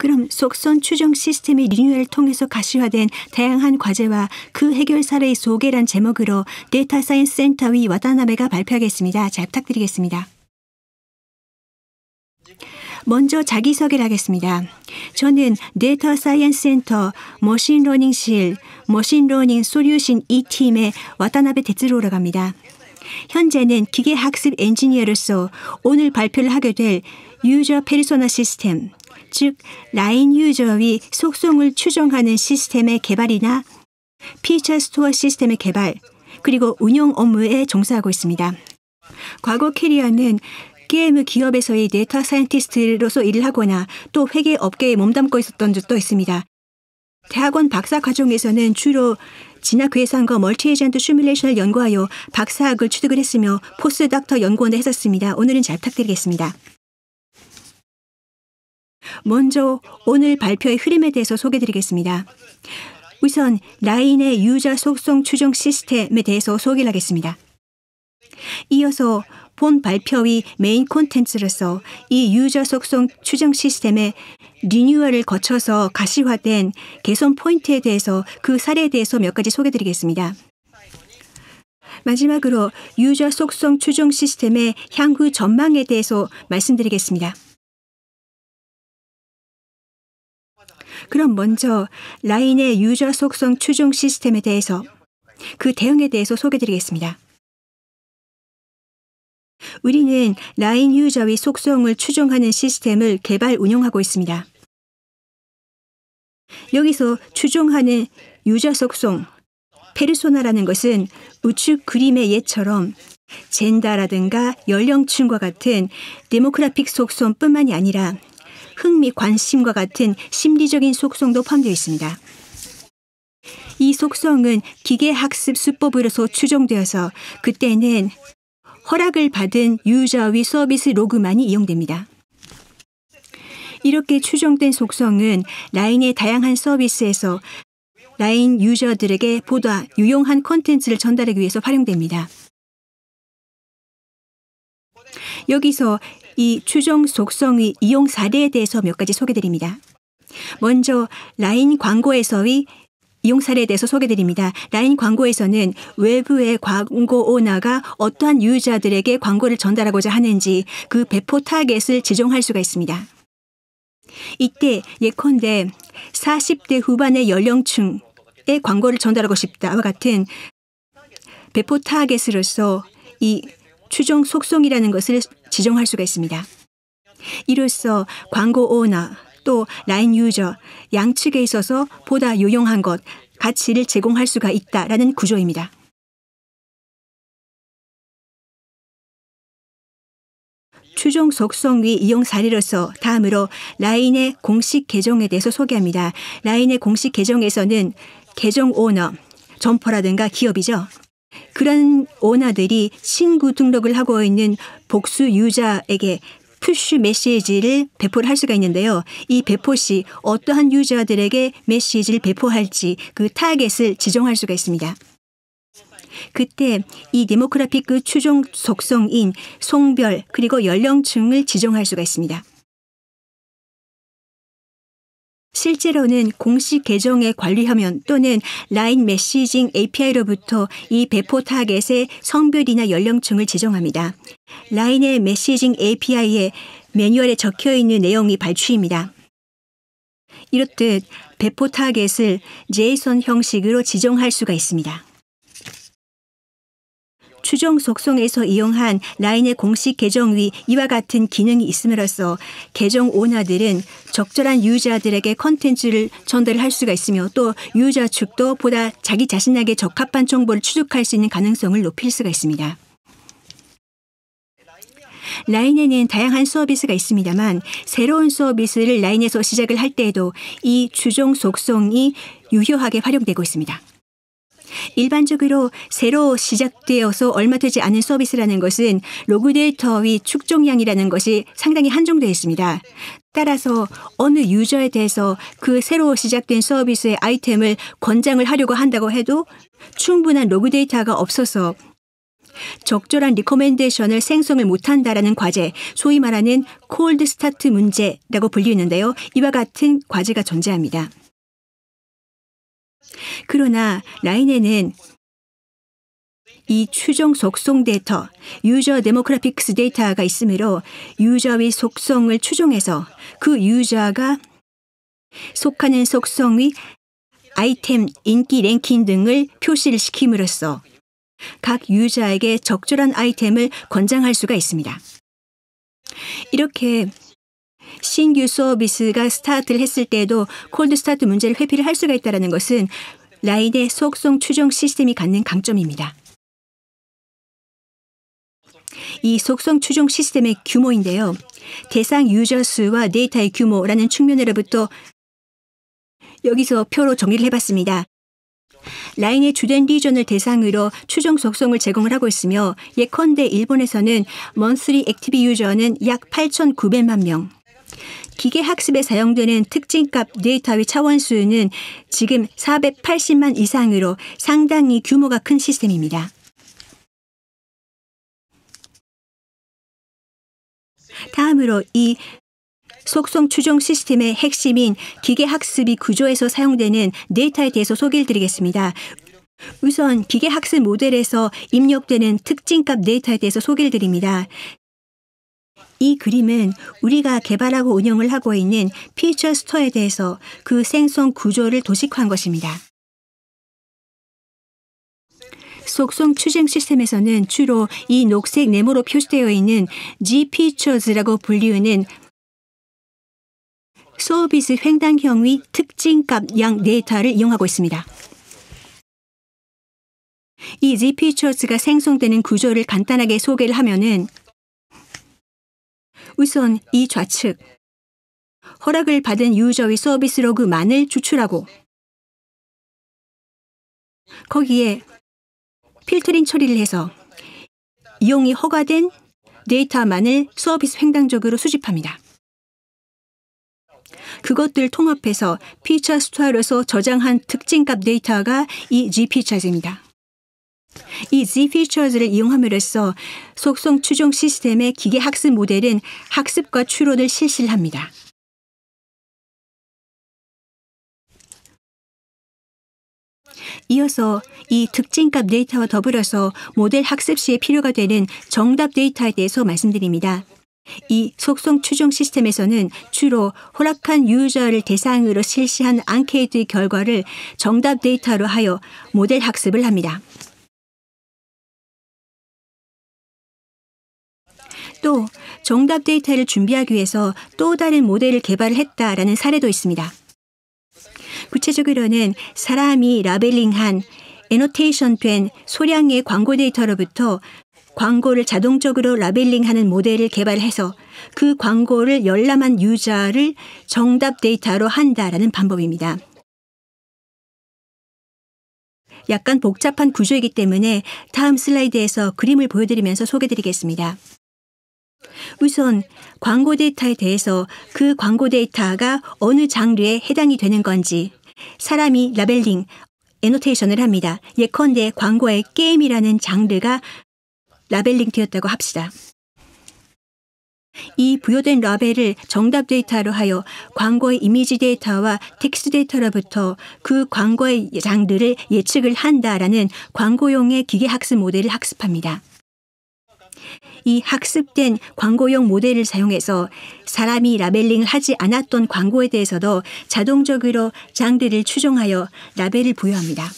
그럼 속선 추정 시스템이 리뉴얼을 통해서 가시화된 다양한 과제와 그 해결 사례의 소개란 제목으로 데이터 사이언스 센터 위와다나베가 발표하겠습니다. 잘 부탁드리겠습니다. 먼저 자기소개를 하겠습니다. 저는 데이터 사이언스 센터 머신러닝실 머신러닝 솔루션 이팀의와다나베 데츠로라고 합니다. 현재는 기계학습 엔지니어로서 오늘 발표를 하게 될 유저 페르소나 시스템 즉 라인 유저의 속성을 추정하는 시스템의 개발이나 피처 스토어 시스템의 개발 그리고 운영 업무에 종사하고 있습니다. 과거 캐리어는 게임 기업에서의 데이터 사이언티스트로서 일을 하거나 또 회계 업계에 몸담고 있었던 적도 있습니다. 대학원 박사 과정에서는 주로 진학 회상과 멀티 에이전트 시뮬레이션을 연구하여 박사학을 취득을 했으며 포스닥터 연구원을 했었습니다. 오늘은 잘 부탁드리겠습니다. 먼저 오늘 발표의 흐름에 대해서 소개드리겠습니다. 우선 라인의 유저 속성 추정 시스템에 대해서 소개를 하겠습니다. 이어서 본 발표의 메인 콘텐츠로서 이 유저 속성 추정 시스템의 리뉴얼을 거쳐서 가시화된 개선 포인트에 대해서 그 사례에 대해서 몇 가지 소개드리겠습니다. 마지막으로 유저 속성 추종 시스템의 향후 전망에 대해서 말씀드리겠습니다. 그럼 먼저 라인의 유저 속성 추종 시스템에 대해서 그 대응에 대해서 소개드리겠습니다. 우리는 라인 유저의 속성을 추종하는 시스템을 개발 운영하고 있습니다. 여기서 추종하는 유저 속성 페르소나라는 것은 우측 그림의 예처럼 젠다라든가 연령층과 같은 데모크라픽 속성뿐만이 아니라 흥미, 관심과 같은 심리적인 속성도 포함되어 있습니다. 이 속성은 기계학습 수법으로서 추정되어서 그때는 허락을 받은 유저의 서비스 로그만이 이용됩니다. 이렇게 추정된 속성은 라인의 다양한 서비스에서 라인 유저들에게 보다 유용한 콘텐츠를 전달하기 위해서 활용됩니다. 여기서 이 추종 속성의 이용 사례에 대해서 몇 가지 소개드립니다. 먼저 라인 광고에서의 이용 사례에 대해서 소개드립니다. 라인 광고에서는 외부의 광고 오너가 어떠한 유저들에게 광고를 전달하고자 하는지 그 배포 타겟을 지정할 수가 있습니다. 이때 예컨대 40대 후반의 연령층에 광고를 전달하고 싶다와 같은 배포 타겟으로서 이 추종 속성이라는 것을 지정할 수가 있습니다. 이로써 광고 오너 또 라인 유저 양측에 있어서 보다 유용한 것 가치를 제공할 수가 있다라는 구조입니다. 추종 속성 위 이용 사례로서 다음으로 라인의 공식 계정에 대해서 소개합니다. 라인의 공식 계정에서는 계정 오너, 점퍼라든가 기업이죠. 그런 오너들이 신구 등록을 하고 있는 복수 유자에게 푸쉬 메시지를 배포를 할 수가 있는데요. 이 배포 시 어떠한 유저들에게 메시지를 배포할지 그 타겟을 지정할 수가 있습니다. 그때 이 데모크라피크 추종 속성인 송별 그리고 연령층을 지정할 수가 있습니다. 실제로는 공식 계정의 관리 화면 또는 라인 메시징 API로부터 이 배포 타겟의 성별이나 연령층을 지정합니다. 라인의 메시징 API에 매뉴얼에 적혀 있는 내용이 발췌입니다. 이렇듯 배포 타겟을 JSON 형식으로 지정할 수가 있습니다. 추종 속성에서 이용한 라인의 공식 계정 위 이와 같은 기능이 있음으로써 계정 오너들은 적절한 유저들에게 컨텐츠를 전달할 수가 있으며 또 유저 측도 보다 자기 자신에게 적합한 정보를 추적할 수 있는 가능성을 높일 수가 있습니다. 라인에는 다양한 서비스가 있습니다만 새로운 서비스를 라인에서 시작을 할 때에도 이 추종 속성이 유효하게 활용되고 있습니다. 일반적으로 새로 시작되어서 얼마 되지 않은 서비스라는 것은 로그 데이터의 축적량이라는 것이 상당히 한정되어 있습니다. 따라서 어느 유저에 대해서 그 새로 시작된 서비스의 아이템을 권장을 하려고 한다고 해도 충분한 로그 데이터가 없어서 적절한 리코멘데이션을 생성을 못한다라는 과제, 소위 말하는 콜드 스타트 문제라고 불리는데요. 이와 같은 과제가 존재합니다. 그러나 라인에는 이 추종 속성 데이터, 유저 데모크라픽스 데이터가 있으므로 유저의 속성을 추종해서 그 유저가 속하는 속성의 아이템, 인기 랭킹 등을 표시를 시킴으로써 각 유저에게 적절한 아이템을 권장할 수가 있습니다. 이렇게 신규 서비스가 스타트를 했을 때에도 콜드 스타트 문제를 회피를 할 수가 있다는 것은 라인의 속성 추정 시스템이 갖는 강점입니다. 이 속성 추종 시스템의 규모인데요. 대상 유저 수와 데이터의 규모라는 측면으로부터 여기서 표로 정리를 해봤습니다. 라인의 주된 리전을 대상으로 추종 속성을 제공을 하고 있으며 예컨대 일본에서는 먼스리 액티비 유저는 약 8,900만 명, 기계 학습에 사용되는 특징값 데이터의 차원 수는 지금 480만 이상으로 상당히 규모가 큰 시스템입니다. 다음으로 이 속성 추종 시스템의 핵심인 기계 학습이 구조에서 사용되는 데이터에 대해서 소개를 드리겠습니다. 우선 기계 학습 모델에서 입력되는 특징값 데이터에 대해서 소개를 드립니다. 이 그림은 우리가 개발하고 운영을 하고 있는 피처 스토어에 대해서 그 생성 구조를 도식화한 것입니다. 속성 추정 시스템에서는 주로 이 녹색 네모로 표시되어 있는 G-Features라고 불리우는 서비스 횡단형 위 특징값 양 데이터를 이용하고 있습니다. 이 G-Features가 생성되는 구조를 간단하게 소개를 하면은 우선 이 좌측 허락을 받은 유저의 서비스 로그만을 추출하고 거기에 필터링 처리를 해서 이용이 허가된 데이터만을 서비스 횡단적으로 수집합니다. 그것들 통합해서 피처 스토어에서 저장한 특징값 데이터가 이 GP 차트입니다. 이 Z 피처즈를 이용함으로써 속성 추종 시스템의 기계 학습 모델은 학습과 추론을 실시합니다. 이어서 이 특징값 데이터와 더불어서 모델 학습 시에 필요가 되는 정답 데이터에 대해서 말씀드립니다. 이 속성 추종 시스템에서는 주로 허락한 유저를 대상으로 실시한 앙케이트 결과를 정답 데이터로 하여 모델 학습을 합니다. 또 정답 데이터를 준비하기 위해서 또 다른 모델을 개발했다라는 사례도 있습니다. 구체적으로는 사람이 라벨링한 에노테이션 된 소량의 광고 데이터로부터 광고를 자동적으로 라벨링하는 모델을 개발해서 그 광고를 열람한 유저를 정답 데이터로 한다라는 방법입니다. 약간 복잡한 구조이기 때문에 다음 슬라이드에서 그림을 보여드리면서 소개드리겠습니다. 우선 광고 데이터에 대해서 그 광고 데이터가 어느 장르에 해당이 되는 건지 사람이 라벨링, 에노테이션을 합니다. 예컨대 광고의 게임이라는 장르가 라벨링 되었다고 합시다. 이 부여된 라벨을 정답 데이터로 하여 광고의 이미지 데이터와 텍스트 데이터로부터 그 광고의 장르를 예측을 한다라는 광고용의 기계학습 모델을 학습합니다. 이 학습된 광고용 모델을 사용해서 사람이 라벨링을 하지 않았던 광고에 대해서도 자동적으로 장르를 추종하여 라벨을 부여합니다.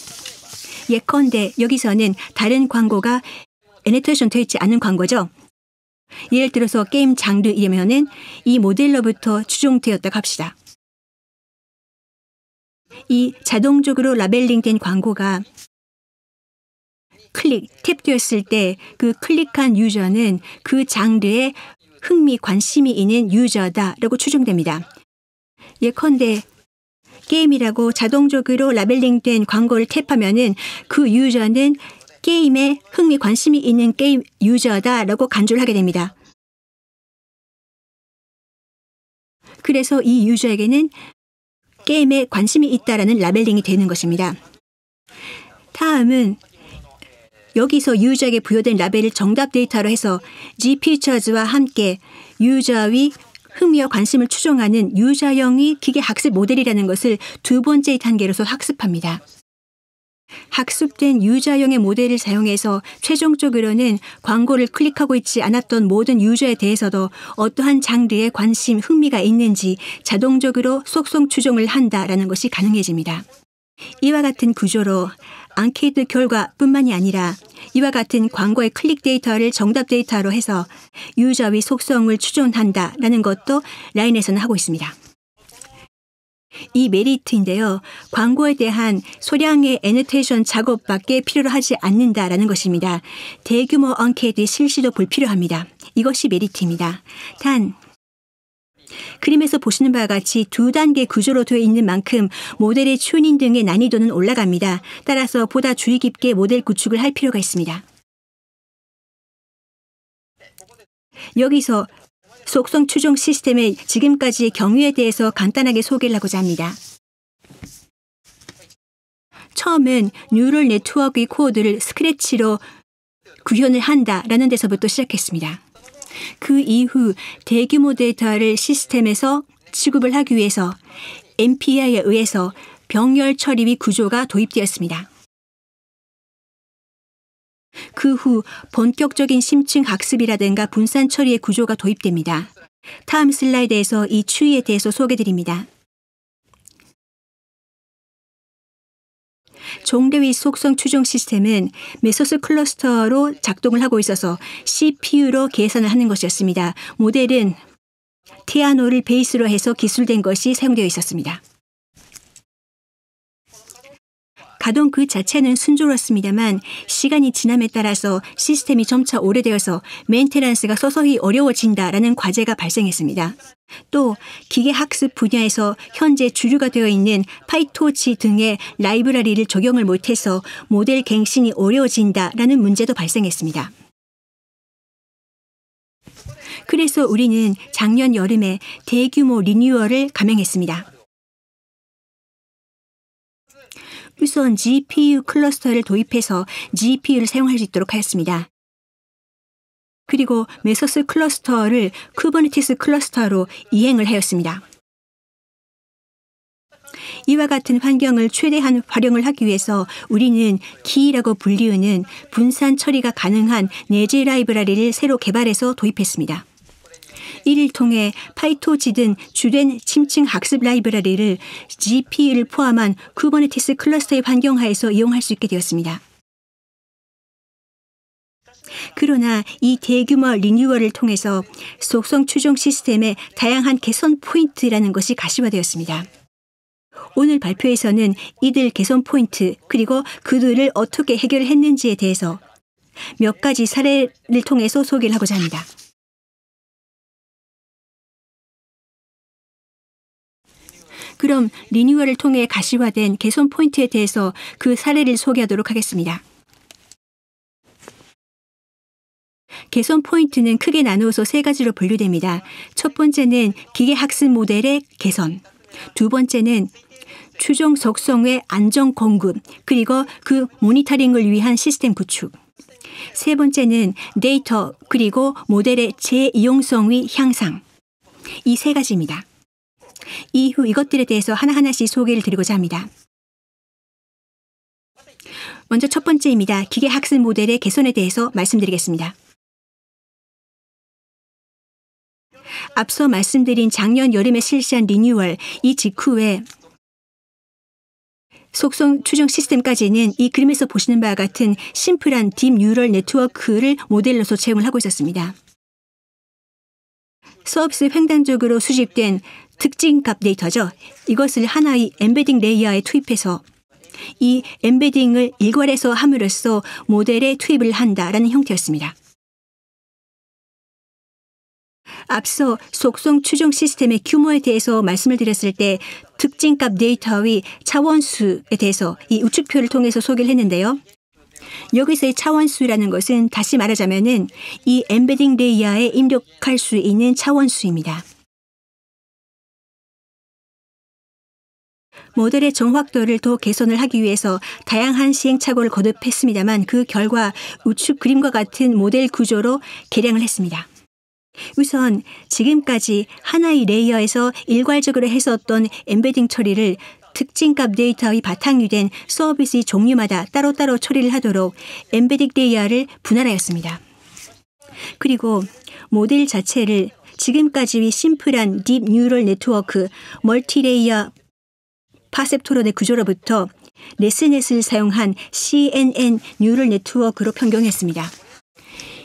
예컨대 여기서는 다른 광고가 애니테이션 되어 있지 않은 광고죠. 예를 들어서 게임 장르이면은 이 모델로부터 추종되었다고 합시다. 이 자동적으로 라벨링된 광고가 클릭, 탭되었을 때 그 클릭한 유저는 그 장르에 흥미, 관심이 있는 유저다라고 추정됩니다. 예컨대 게임이라고 자동적으로 라벨링된 광고를 탭하면은 그 유저는 게임에 흥미, 관심이 있는 게임 유저다라고 간주를 하게 됩니다. 그래서 이 유저에게는 게임에 관심이 있다라는 라벨링이 되는 것입니다. 다음은 여기서 유저에게 부여된 라벨을 정답 데이터로 해서 G 피처즈와 함께 유저의 흥미와 관심을 추종하는 유저형의 기계 학습 모델이라는 것을 두 번째 단계로서 학습합니다. 학습된 유저형의 모델을 사용해서 최종적으로는 광고를 클릭하고 있지 않았던 모든 유저에 대해서도 어떠한 장르에 관심, 흥미가 있는지 자동적으로 속성 추종을 한다라는 것이 가능해집니다. 이와 같은 구조로 앙케이트 결과뿐만이 아니라 이와 같은 광고의 클릭 데이터를 정답 데이터로 해서 유저의 속성을 추존한다라는 것도 라인에서는 하고 있습니다. 이 메리트인데요. 광고에 대한 소량의 애니테이션 작업밖에 필요로 하지 않는다라는 것입니다. 대규모 언케이트 실시도 불필요합니다. 이것이 메리트입니다. 단 그림에서 보시는 바와 같이 두 단계 구조로 되어 있는 만큼 모델의 튜닝 등의 난이도는 올라갑니다. 따라서 보다 주의 깊게 모델 구축을 할 필요가 있습니다. 여기서 속성 추종 시스템의 지금까지의 경위에 대해서 간단하게 소개를 하고자 합니다. 처음은 뉴럴 네트워크의 코드를 스크래치로 구현을 한다라는 데서부터 시작했습니다. 그 이후 대규모 데이터를 시스템에서 취급을 하기 위해서 MPI에 의해서 병렬 처리위 구조가 도입되었습니다. 그 후 본격적인 심층 학습이라든가 분산 처리의 구조가 도입됩니다. 다음 슬라이드에서 이 추이에 대해서 소개드립니다. 종대위 속성 추정 시스템은 메소스 클러스터로 작동을 하고 있어서 CPU로 계산을 하는 것이었습니다. 모델은 티아노를 베이스로 해서 기술된 것이 사용되어 있었습니다. 가동 그 자체는 순조롭습니다만 시간이 지남에 따라서 시스템이 점차 오래되어서 메테넌스가 서서히 어려워진다라는 과제가 발생했습니다. 또 기계학습 분야에서 현재 주류가 되어 있는 파이토치 등의 라이브러리를 적용을 못해서 모델 갱신이 어려워진다라는 문제도 발생했습니다. 그래서 우리는 작년 여름에 대규모 리뉴얼을 감행했습니다. 우선 GPU 클러스터를 도입해서 GPU를 사용할 수 있도록 하였습니다. 그리고 메소스 클러스터를 쿠버네티스 클러스터로 이행을 하였습니다. 이와 같은 환경을 최대한 활용을 하기 위해서 우리는 기라고 불리우는 분산 처리가 가능한 내재 라이브라리를 새로 개발해서 도입했습니다. 이를 통해 파이토지 든 주된 침층 학습 라이브라리를 GPU를 포함한 쿠버네티스 클러스터의 환경하에서 이용할 수 있게 되었습니다. 그러나 이 대규모 리뉴얼을 통해서 속성 추종 시스템의 다양한 개선 포인트라는 것이 가시화되었습니다. 오늘 발표에서는 이들 개선 포인트 그리고 그들을 어떻게 해결했는지에 대해서 몇 가지 사례를 통해서 소개를 하고자 합니다. 그럼 리뉴얼을 통해 가시화된 개선 포인트에 대해서 그 사례를 소개하도록 하겠습니다. 개선 포인트는 크게 나누어서 세 가지로 분류됩니다. 첫 번째는 기계 학습 모델의 개선, 두 번째는 추종 적성의 안정 공급, 그리고 그 모니터링을 위한 시스템 구축. 세 번째는 데이터 그리고 모델의 재이용성의 향상. 이 세 가지입니다. 이후 이것들에 대해서 하나하나씩 소개를 드리고자 합니다. 먼저 첫 번째입니다. 기계 학습 모델의 개선에 대해서 말씀드리겠습니다. 앞서 말씀드린 작년 여름에 실시한 리뉴얼 이 직후에 속성 추정 시스템까지는 이 그림에서 보시는 바와 같은 심플한 딥 뉴럴 네트워크를 모델로서 채용을 하고 있었습니다. 서비스 횡단적으로 수집된 특징값 데이터죠. 이것을 하나의 엠베딩 레이어에 투입해서 이 엠베딩을 일괄해서 함으로써 모델에 투입을 한다라는 형태였습니다. 앞서 속성 추정 시스템의 규모에 대해서 말씀을 드렸을 때 특징값 데이터의 차원수에 대해서 이 우측표를 통해서 소개를 했는데요. 여기서의 차원수라는 것은 다시 말하자면은 이 엠베딩 레이어에 입력할 수 있는 차원수입니다. 모델의 정확도를 더 개선을 하기 위해서 다양한 시행착오를 거듭했습니다만 그 결과 우측 그림과 같은 모델 구조로 개량을 했습니다. 우선 지금까지 하나의 레이어에서 일괄적으로 해서었던 엠베딩 처리를 특징값 데이터의 바탕이 된 서비스의 종류마다 따로따로 처리를 하도록 엠베딩 레이어를 분할하였습니다. 그리고 모델 자체를 지금까지의 심플한 딥 뉴럴 네트워크 멀티레이어 파셉토론의 구조로부터 네스넷을 사용한 CNN 뉴럴 네트워크로 변경했습니다.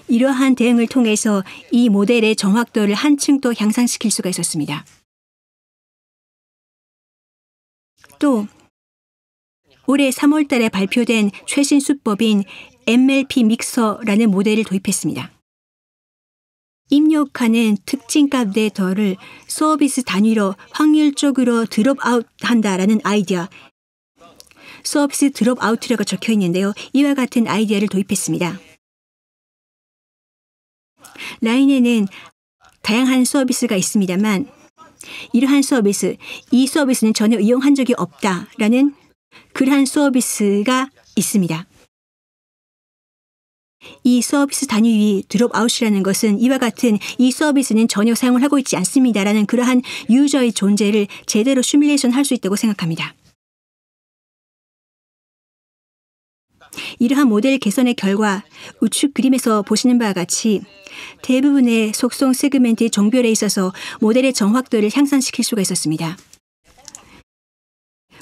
이러한 대응을 통해서 이 모델의 정확도를 한층 더 향상시킬 수가 있었습니다. 또 올해 3월 달에 발표된 최신 수법인 MLP 믹서라는 모델을 도입했습니다. 입력하는 특징값 내 덜을 서비스 단위로 확률적으로 드롭아웃 한다라는 아이디어 서비스 드롭아웃이라고 적혀 있는데요. 이와 같은 아이디어를 도입했습니다. 라인에는 다양한 서비스가 있습니다만 이러한 서비스, 이 서비스는 전혀 이용한 적이 없다라는 그러한 서비스가 있습니다. 이 서비스 단위위 드롭아웃이라는 것은 이와 같은 이 서비스는 전혀 사용을 하고 있지 않습니다라는 그러한 유저의 존재를 제대로 시뮬레이션 할 수 있다고 생각합니다. 이러한 모델 개선의 결과 우측 그림에서 보시는 바와 같이 대부분의 속성 세그멘트의 종별에 있어서 모델의 정확도를 향상시킬 수가 있었습니다.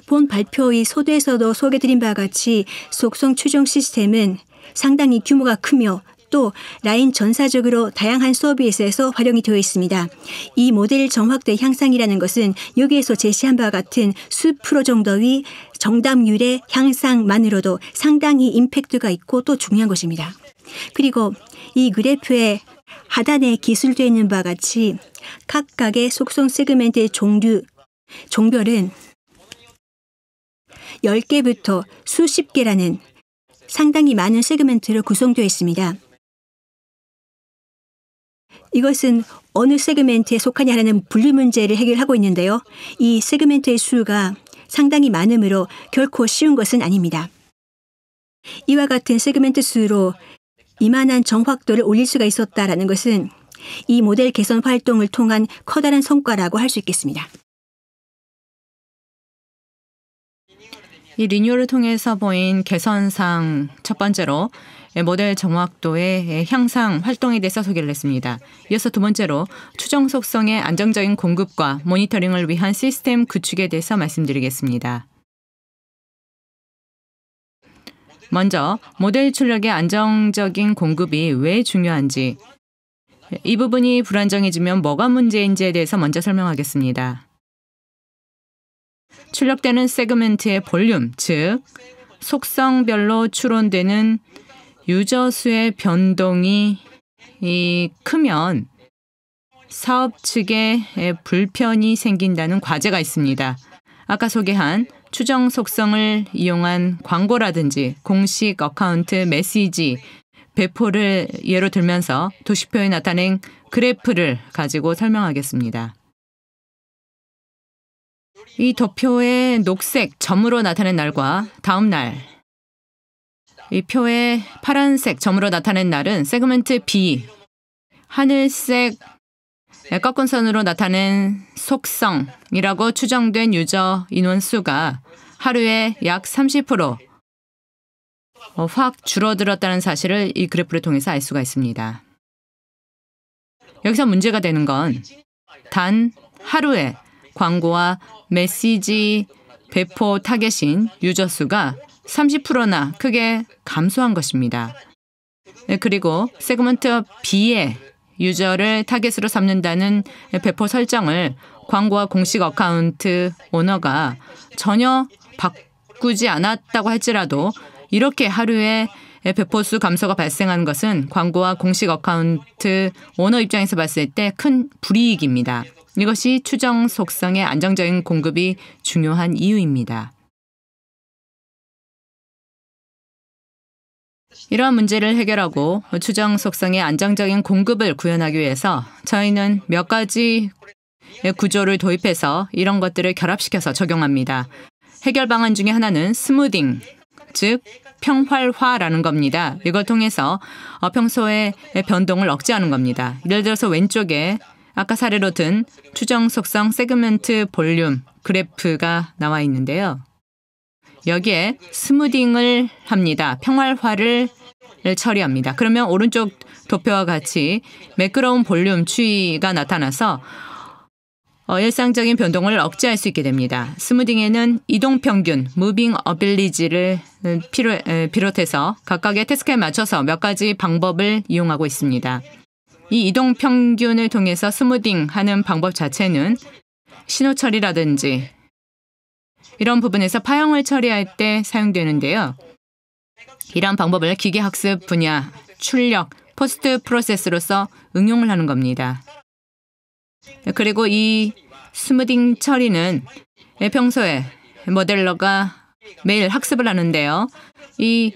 본 발표의 소대에서도 소개드린 바와 같이 속성 추종 시스템은 상당히 규모가 크며 또 라인 전사적으로 다양한 서비스에서 활용이 되어 있습니다. 이 모델 정확대 향상이라는 것은 여기에서 제시한 바와 같은 수프로 정도의 정답률의 향상만으로도 상당히 임팩트가 있고 또 중요한 것입니다. 그리고 이 그래프의 하단에 기술되어 있는 바와 같이 각각의 속성 세그멘트의 종류, 종별은 10개부터 수십 개라는 상당히 많은 세그멘트로 구성되어 있습니다. 이것은 어느 세그멘트에 속하냐라는 분류 문제를 해결하고 있는데요. 이 세그멘트의 수가 상당히 많으므로 결코 쉬운 것은 아닙니다. 이와 같은 세그멘트 수로 이만한 정확도를 올릴 수가 있었다라는 것은 이 모델 개선 활동을 통한 커다란 성과라고 할 수 있겠습니다. 이 리뉴얼을 통해서 보인 개선상 첫 번째로 예, 모델 정확도의 예, 향상 활동에 대해서 소개를 했습니다. 이어서 두 번째로 추정 속성의 안정적인 공급과 모니터링을 위한 시스템 구축에 대해서 말씀드리겠습니다. 먼저 모델 출력의 안정적인 공급이 왜 중요한지 이 부분이 불안정해지면 뭐가 문제인지에 대해서 먼저 설명하겠습니다. 출력되는 세그멘트의 볼륨, 즉 속성별로 추론되는 유저수의 변동이 크면 사업 측에 불편이 생긴다는 과제가 있습니다. 아까 소개한 추정 속성을 이용한 광고라든지 공식 어카운트 메시지 배포를 예로 들면서 도시표에 나타낸 그래프를 가지고 설명하겠습니다. 이도표의 녹색 점으로 나타낸 날과 다음 날이 표에 파란색 점으로 나타낸 날은 세그멘트 B, 하늘색 꺾은 선으로 나타낸 속성이라고 추정된 유저 인원수가 하루에 약 30%, 어, 확 줄어들었다는 사실을 이 그래프를 통해서 알 수가 있습니다. 여기서 문제가 되는 건 단 하루에 광고와 메시지 배포 타겟인 유저 수가 30%나 크게 감소한 것입니다. 예, 그리고 세그먼트 B의 유저를 타겟으로 삼는다는 배포 설정을 광고와 공식 어카운트 오너가 전혀 바꾸지 않았다고 할지라도 이렇게 하루에 배포수 감소가 발생한 것은 광고와 공식 어카운트 오너 입장에서 봤을 때 큰 불이익입니다. 이것이 추정 속성의 안정적인 공급이 중요한 이유입니다. 이러한 문제를 해결하고 추정 속성의 안정적인 공급을 구현하기 위해서 저희는 몇 가지 구조를 도입해서 이런 것들을 결합시켜서 적용합니다. 해결 방안 중에 하나는 스무딩, 즉 평활화라는 겁니다. 이걸 통해서 어, 평소의 변동을 억제하는 겁니다. 예를 들어서 왼쪽에 아까 사례로 든 추정 속성 세그먼트 볼륨 그래프가 나와 있는데요. 여기에 스무딩을 합니다. 평활화를 처리합니다. 그러면 오른쪽 도표와 같이 매끄러운 볼륨 추이가 나타나서 어, 일상적인 변동을 억제할 수 있게 됩니다. 스무딩에는 이동 평균, 무빙 어빌리지를 음, 필요, 비롯해서 각각의 테스크에 맞춰서 몇 가지 방법을 이용하고 있습니다. 이 이동 평균을 통해서 스무딩 하는 방법 자체는 신호 처리라든지 이런 부분에서 파형을 처리할 때 사용되는데요. 이런 방법을 기계학습 분야, 출력, 포스트 프로세스로서 응용을 하는 겁니다. 그리고 이 스무딩 처리는 평소에 모델러가 매일 학습을 하는데요. 이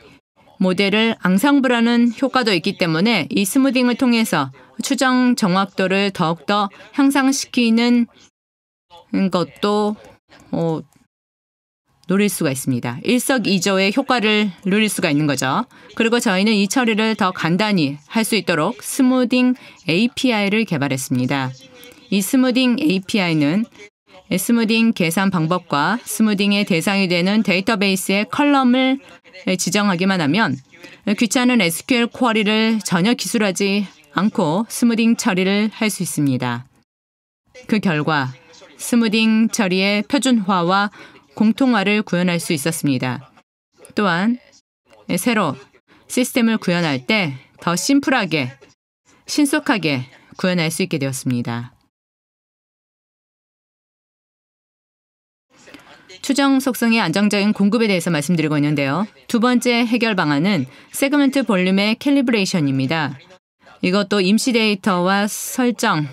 모델을 앙상블하는 효과도 있기 때문에 이 스무딩을 통해서 추정 정확도를 더욱더 향상시키는 것도 어, 노릴 수가 있습니다. 일석이조의 효과를 누릴 수가 있는 거죠. 그리고 저희는 이 처리를 더 간단히 할 수 있도록 스무딩 API를 개발했습니다. 이 스무딩 API는 스무딩 계산 방법과 스무딩의 대상이 되는 데이터베이스의 컬럼을 지정하기만 하면 귀찮은 SQL 쿼리를 전혀 기술하지 않고 스무딩 처리를 할 수 있습니다. 그 결과 스무딩 처리의 표준화와 공통화를 구현할 수 있었습니다. 또한 새로 시스템을 구현할 때 더 심플하게, 신속하게 구현할 수 있게 되었습니다. 추정 속성의 안정적인 공급에 대해서 말씀드리고 있는데요. 두 번째 해결 방안은 세그먼트 볼륨의 캘리브레이션입니다. 이것도 임시 데이터와 설정에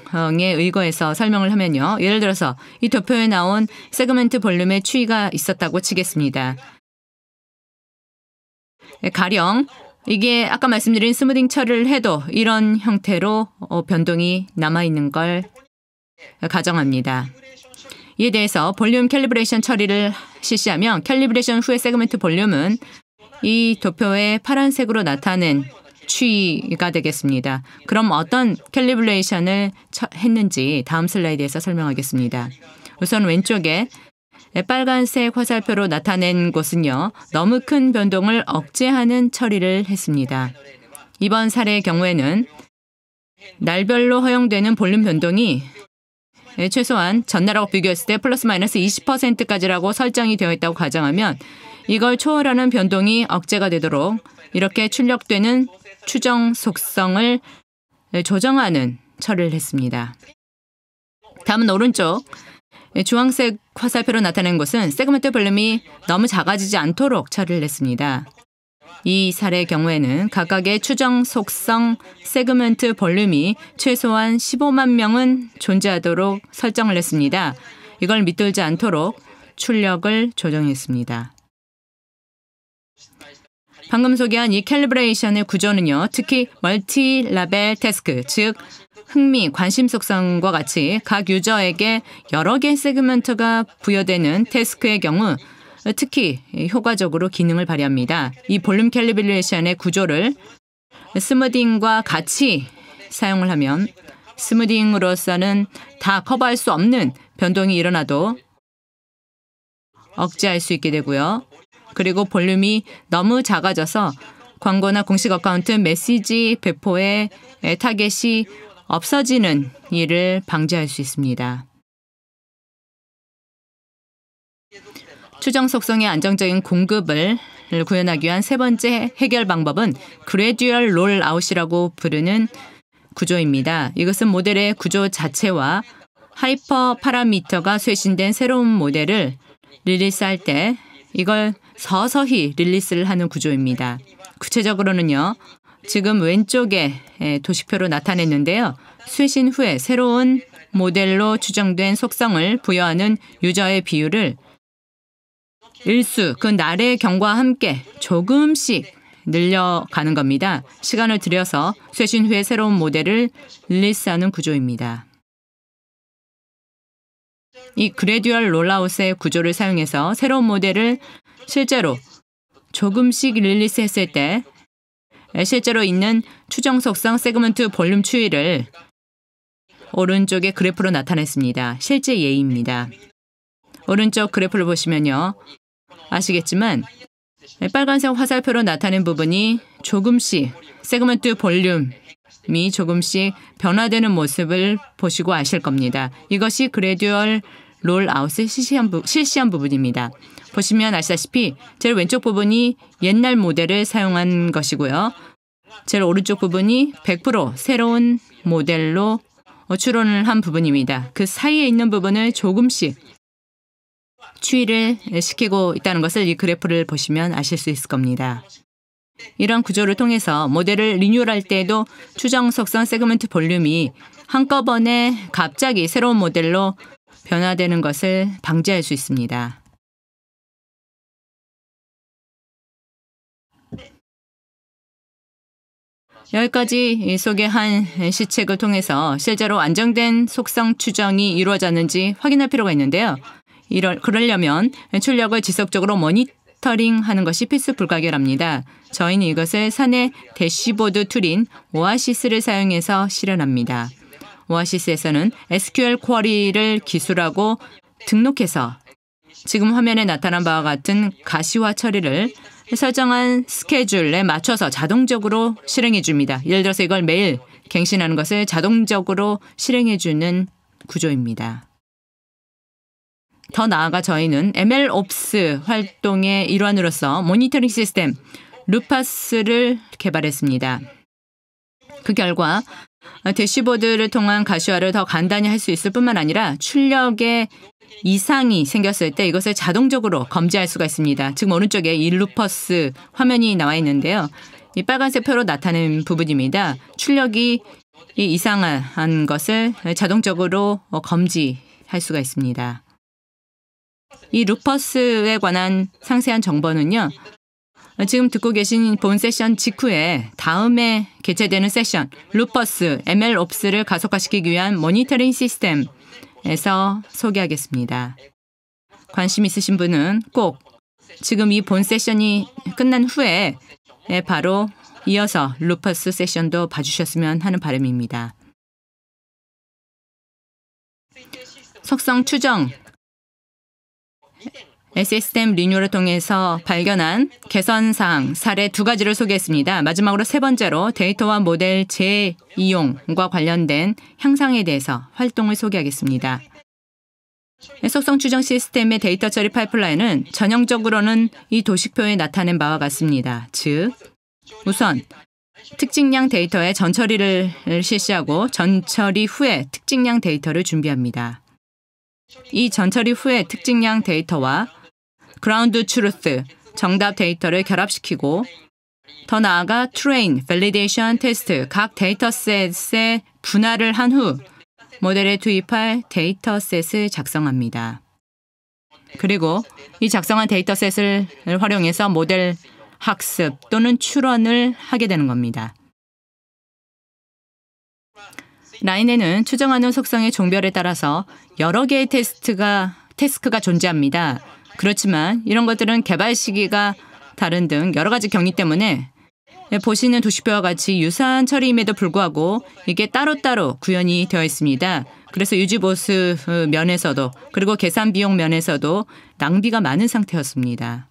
의거해서 설명을 하면요. 예를 들어서 이 도표에 나온 세그먼트 볼륨의 추이가 있었다고 치겠습니다. 가령 이게 아까 말씀드린 스무딩 처리를 해도 이런 형태로 어, 변동이 남아있는 걸 가정합니다. 이에 대해서 볼륨 캘리브레이션 처리를 실시하면 캘리브레이션 후의 세그먼트 볼륨은 이도표에 파란색으로 나타낸 추이가 되겠습니다. 그럼 어떤 캘리브레이션을 했는지 다음 슬라이드에서 설명하겠습니다. 우선 왼쪽에 빨간색 화살표로 나타낸 곳은요. 너무 큰 변동을 억제하는 처리를 했습니다. 이번 사례의 경우에는 날별로 허용되는 볼륨 변동이 최소한 전날하고 비교했을 때 플러스 마이너스 20%까지라고 설정이 되어 있다고 가정하면 이걸 초월하는 변동이 억제가 되도록 이렇게 출력되는 추정 속성을 조정하는 처리를 했습니다. 다음은 오른쪽. 주황색 화살표로 나타낸 것은 세그먼트 볼륨이 너무 작아지지 않도록 처리를 했습니다. 이 사례의 경우에는 각각의 추정 속성 세그먼트 볼륨이 최소한 15만 명은 존재하도록 설정을 했습니다. 이걸 밑돌지 않도록 출력을 조정했습니다. 방금 소개한 이 캘리브레이션의 구조는요. 특히 멀티 라벨 테스크즉 흥미, 관심 속성과 같이 각 유저에게 여러 개의 세그먼트가 부여되는 테스크의 경우 특히 효과적으로 기능을 발휘합니다. 이 볼륨 캘리브레이션의 구조를 스무딩과 같이 사용을 하면 스무딩으로서는 다 커버할 수 없는 변동이 일어나도 억제할 수 있게 되고요. 그리고 볼륨이 너무 작아져서 광고나 공식 어카운트 메시지 배포에 타겟이 없어지는 일을 방지할 수 있습니다. 추정 속성의 안정적인 공급을 구현하기 위한 세 번째 해결 방법은 그레듀얼 롤아웃이라고 부르는 구조입니다. 이것은 모델의 구조 자체와 하이퍼 파라미터가 쇄신된 새로운 모델을 릴리스할 때 이걸 서서히 릴리스를 하는 구조입니다. 구체적으로는요. 지금 왼쪽에 도식표로 나타냈는데요. 쇄신 후에 새로운 모델로 추정된 속성을 부여하는 유저의 비율을 일수, 그 날의 경과 함께 조금씩 늘려가는 겁니다. 시간을 들여서 쇄신 후에 새로운 모델을 릴리스하는 구조입니다. 이 그레듀얼 롤라웃의 구조를 사용해서 새로운 모델을 실제로 조금씩 릴리스 했을 때 실제로 있는 추정 속성 세그먼트 볼륨 추이를 오른쪽의 그래프로 나타냈습니다. 실제 예입니다. 오른쪽 그래프를 보시면요. 아시겠지만 빨간색 화살표로 나타낸 부분이 조금씩 세그먼트 볼륨이 조금씩 변화되는 모습을 보시고 아실 겁니다. 이것이 그래듀얼 롤아웃의 실시한, 부, 실시한 부분입니다. 보시면 아시다시피 제일 왼쪽 부분이 옛날 모델을 사용한 것이고요. 제일 오른쪽 부분이 100% 새로운 모델로 어, 출원을 한 부분입니다. 그 사이에 있는 부분을 조금씩 추이를 시키고 있다는 것을 이 그래프를 보시면 아실 수 있을 겁니다. 이런 구조를 통해서 모델을 리뉴얼할 때에도 추정 속성 세그먼트 볼륨이 한꺼번에 갑자기 새로운 모델로 변화되는 것을 방지할 수 있습니다. 여기까지 소개한 시책을 통해서 실제로 안정된 속성 추정이 이루어졌는지 확인할 필요가 있는데요. 이럴, 그러려면 출력을 지속적으로 모니터링 하는 것이 필수 불가결합니다. 저희는 이것을 사내 대시보드 툴인 오아시스를 사용해서 실현합니다. 오아시스에서는 SQL 쿼리를 기술하고 등록해서 지금 화면에 나타난 바와 같은 가시화 처리를 설정한 스케줄에 맞춰서 자동적으로 실행해 줍니다. 예를 들어서 이걸 매일 갱신하는 것을 자동적으로 실행해 주는 구조입니다. 더 나아가 저희는 MLOps 활동의 일환으로서 모니터링 시스템 루파스를 개발했습니다. 그 결과 대시보드를 통한 가시화를 더 간단히 할 수 있을 뿐만 아니라 출력에 이상이 생겼을 때 이것을 자동적으로 검지할 수가 있습니다. 지금 오른쪽에 이 루퍼스 화면이 나와 있는데요. 이 빨간색 표로 나타낸 부분입니다. 출력이 이상한 것을 자동적으로 어, 검지할 수가 있습니다. 이 루퍼스에 관한 상세한 정보는요. 지금 듣고 계신 본 세션 직후에 다음에 개최되는 세션 루퍼스 ML 옵스를 가속화시키기 위한 모니터링 시스템에서 소개하겠습니다. 관심 있으신 분은 꼭 지금 이 본 세션이 끝난 후에 바로 이어서 루퍼스 세션도 봐주셨으면 하는 바람입니다. 속성 추정 s s 템 리뉴얼을 통해서 발견한 개선 사항 사례 두 가지를 소개했습니다. 마지막으로 세 번째로 데이터와 모델 재이용과 관련된 향상에 대해서 활동을 소개하겠습니다. 속성 추정 시스템의 데이터 처리 파이프라인은 전형적으로는 이 도식표에 나타낸 바와 같습니다. 즉, 우선 특징량 데이터의 전처리를 실시하고 전처리 후에 특징량 데이터를 준비합니다. 이 전처리 후에 특징량 데이터와 그라운드 트루스 정답 데이터를 결합시키고 더 나아가 트레인, 밸리데이션 테스트 각 데이터셋의 분할을 한 후 모델에 투입할 데이터셋을 작성합니다. 그리고 이 작성한 데이터셋을 활용해서 모델 학습 또는 출원을 하게 되는 겁니다. 라인에는 추정하는 속성의 종별에 따라서 여러 개의 테스트가, 테스크가 존재합니다. 그렇지만 이런 것들은 개발 시기가 다른 등 여러 가지 경위 때문에 예, 보시는 도시표와 같이 유사한 처리임에도 불구하고 이게 따로따로 구현이 되어 있습니다. 그래서 유지보수 어, 면에서도 그리고 계산 비용 면에서도 낭비가 많은 상태였습니다.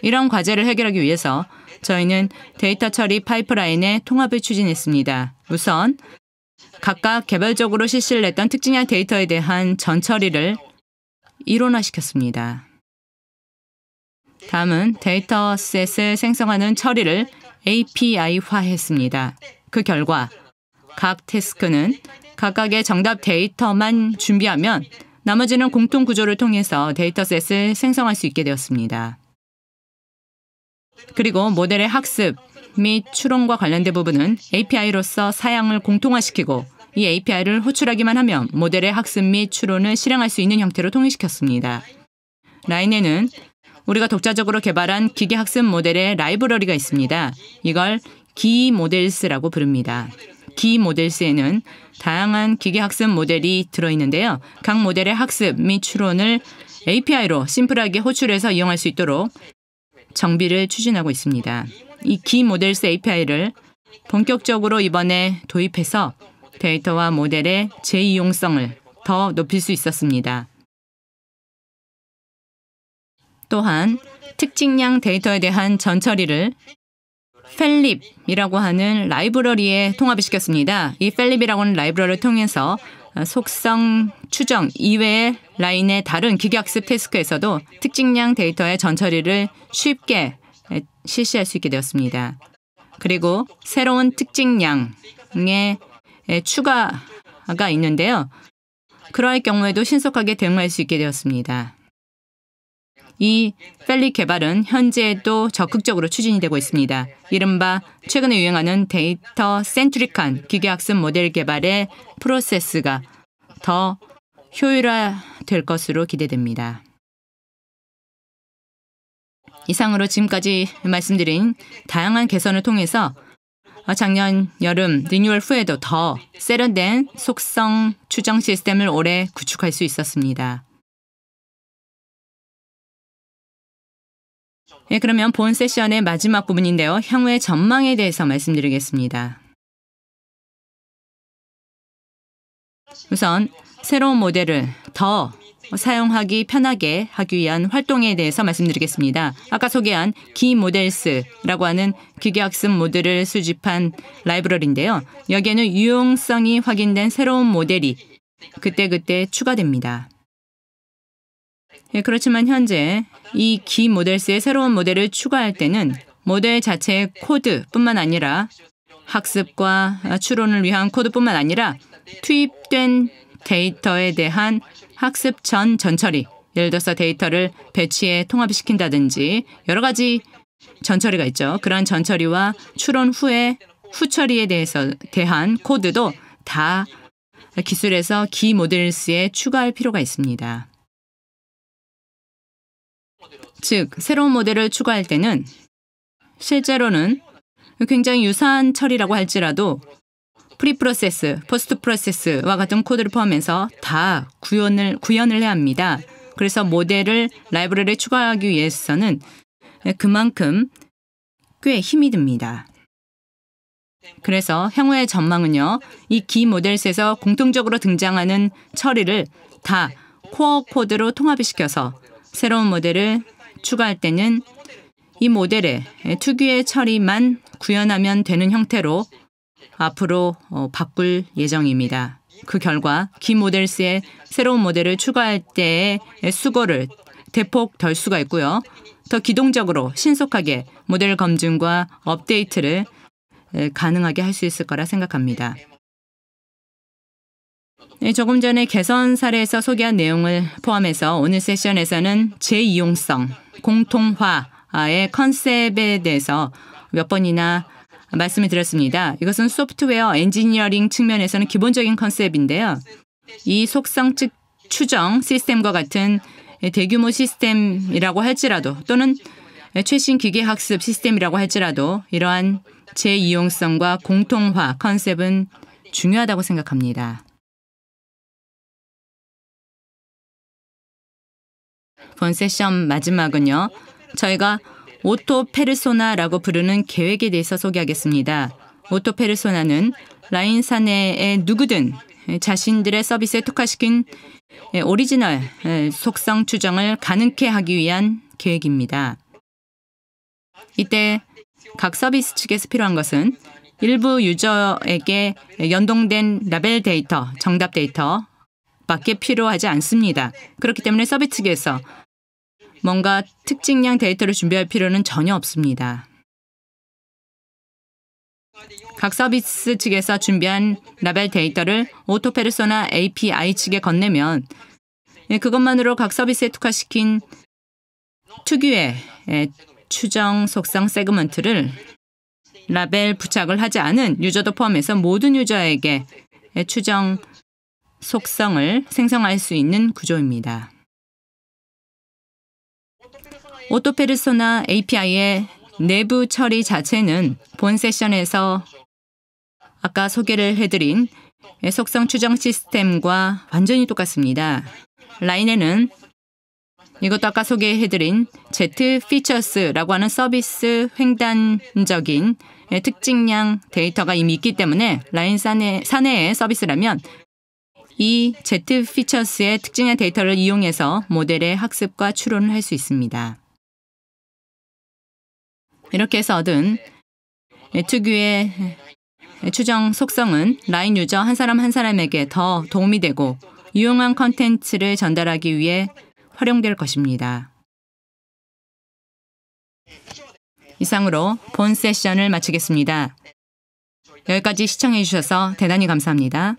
이런 과제를 해결하기 위해서 저희는 데이터 처리 파이프라인의 통합을 추진했습니다. 우선 각각 개별적으로 실시를 했던 특징화 데이터에 대한 전 처리를 일원화시켰습니다. 다음은 데이터셋을 생성하는 처리를 API화했습니다. 그 결과 각 태스크는 각각의 정답 데이터만 준비하면 나머지는 공통 구조를 통해서 데이터셋을 생성할 수 있게 되었습니다. 그리고 모델의 학습 및 추론과 관련된 부분은 API로서 사양을 공통화시키고 이 API를 호출하기만 하면 모델의 학습 및 추론을 실행할 수 있는 형태로 통일시켰습니다. 라인에는 우리가 독자적으로 개발한 기계 학습 모델의 라이브러리가 있습니다. 이걸 기 모델스라고 부릅니다. 기 모델스에는 다양한 기계 학습 모델이 들어있는데요. 각 모델의 학습 및 추론을 API로 심플하게 호출해서 이용할 수 있도록 정비를 추진하고 있습니다. 이 기 모델스 API를 본격적으로 이번에 도입해서 데이터와 모델의 재이용성을 더 높일 수 있었습니다. 또한 특징량 데이터에 대한 전처리를 펠립이라고 하는 라이브러리에 통합 시켰습니다. 이 펠립이라고 하는 라이브러리를 통해서 속성 추정 이외의 라인의 다른 기계학습 태스크에서도 특징량 데이터의 전처리를 쉽게 실시할 수 있게 되었습니다. 그리고 새로운 특징량의 네, 추가가 있는데요. 그러할 경우에도 신속하게 대응할 수 있게 되었습니다. 이 펠리 개발은 현재도 적극적으로 추진이 되고 있습니다. 이른바 최근에 유행하는 데이터 센트릭한 기계학습 모델 개발의 프로세스가 더 효율화될 것으로 기대됩니다. 이상으로 지금까지 말씀드린 다양한 개선을 통해서 아, 작년 여름 리뉴얼 후에도 더 세련된 속성 추정 시스템을 올해 구축할 수 있었습니다. 예, 그러면 본 세션의 마지막 부분인데요. 향후의 전망에 대해서 말씀드리겠습니다. 우선 새로운 모델을 더 사용하기 편하게 하기 위한 활동에 대해서 말씀드리겠습니다. 아까 소개한 기 모델스라고 하는 기계학습 모델을 수집한 라이브러리인데요. 여기에는 유용성이 확인된 새로운 모델이 그때그때 추가됩니다. 예, 그렇지만 현재 이기 모델스의 새로운 모델을 추가할 때는 모델 자체의 코드뿐만 아니라 학습과 추론을 위한 코드뿐만 아니라 투입된 데이터에 대한 학습 전 전처리, 예를 들어서 데이터를 배치에 통합시킨다든지 여러 가지 전처리가 있죠. 그런 전처리와 출원 후에 후처리에 대해서 대한 코드도 다 기술에서 기 모델스에 추가할 필요가 있습니다. 즉, 새로운 모델을 추가할 때는 실제로는 굉장히 유사한 처리라고 할지라도 프리프로세스, 포스트 프로세스와 같은 코드를 포함해서 다 구현을 구현을 해야 합니다. 그래서 모델을 라이브러리에 추가하기 위해서는 그만큼 꽤 힘이 듭니다. 그래서 향후의 전망은요. 이 기 모델셋에서 공통적으로 등장하는 처리를 다 코어 코드로 통합시켜서 새로운 모델을 추가할 때는 이 모델의 특유의 처리만 구현하면 되는 형태로 앞으로 어, 바꿀 예정입니다. 그 결과 기 모델스에 새로운 모델을 추가할 때의 수고를 대폭 덜 수가 있고요. 더 기동적으로 신속하게 모델 검증과 업데이트를 가능하게 할 수 있을 거라 생각합니다. 네, 조금 전에 개선 사례에서 소개한 내용을 포함해서 오늘 세션에서는 재이용성, 공통화의 컨셉에 대해서 몇 번이나 말씀을 드렸습니다. 이것은 소프트웨어 엔지니어링 측면에서는 기본적인 컨셉인데요. 이 속성 측 추정 시스템과 같은 대규모 시스템이라고 할지라도 또는 최신 기계 학습 시스템이라고 할지라도 이러한 재이용성과 공통화 컨셉은 중요하다고 생각합니다. 본 세션 마지막은요. 저희가 오토 페르소나라고 부르는 계획에 대해서 소개하겠습니다. 오토 페르소나는 라인 사내의 누구든 자신들의 서비스에 특화시킨 오리지널 속성 추정을 가능케 하기 위한 계획입니다. 이때 각 서비스 측에서 필요한 것은 일부 유저에게 연동된 라벨 데이터, 정답 데이터 밖에 필요하지 않습니다. 그렇기 때문에 서비스 측에서 뭔가 특징량 데이터를 준비할 필요는 전혀 없습니다. 각 서비스 측에서 준비한 라벨 데이터를 오토페르소나 API 측에 건네면 예, 그것만으로 각 서비스에 특화시킨 특유의 예, 추정 속성 세그먼트를 라벨 부착을 하지 않은 유저도 포함해서 모든 유저에게 예, 추정 속성을 생성할 수 있는 구조입니다. 오토페르소나 API의 내부 처리 자체는 본 세션에서 아까 소개를 해드린 속성 추정 시스템과 완전히 똑같습니다. 라인에는 이것도 아까 소개해드린 Z 피처스라고 하는 서비스 횡단적인 특징량 데이터가 이미 있기 때문에 라인 사내, 사내의 서비스라면 이 Z 피처스의 특징의 데이터를 이용해서 모델의 학습과 추론을 할 수 있습니다. 이렇게 해서 얻은 특유의 네. 추정 속성은 라인 유저 한 사람 한 사람에게 더 도움이 되고 유용한 컨텐츠를 전달하기 위해 활용될 것입니다. 이상으로 본 세션을 마치겠습니다. 여기까지 시청해 주셔서 대단히 감사합니다.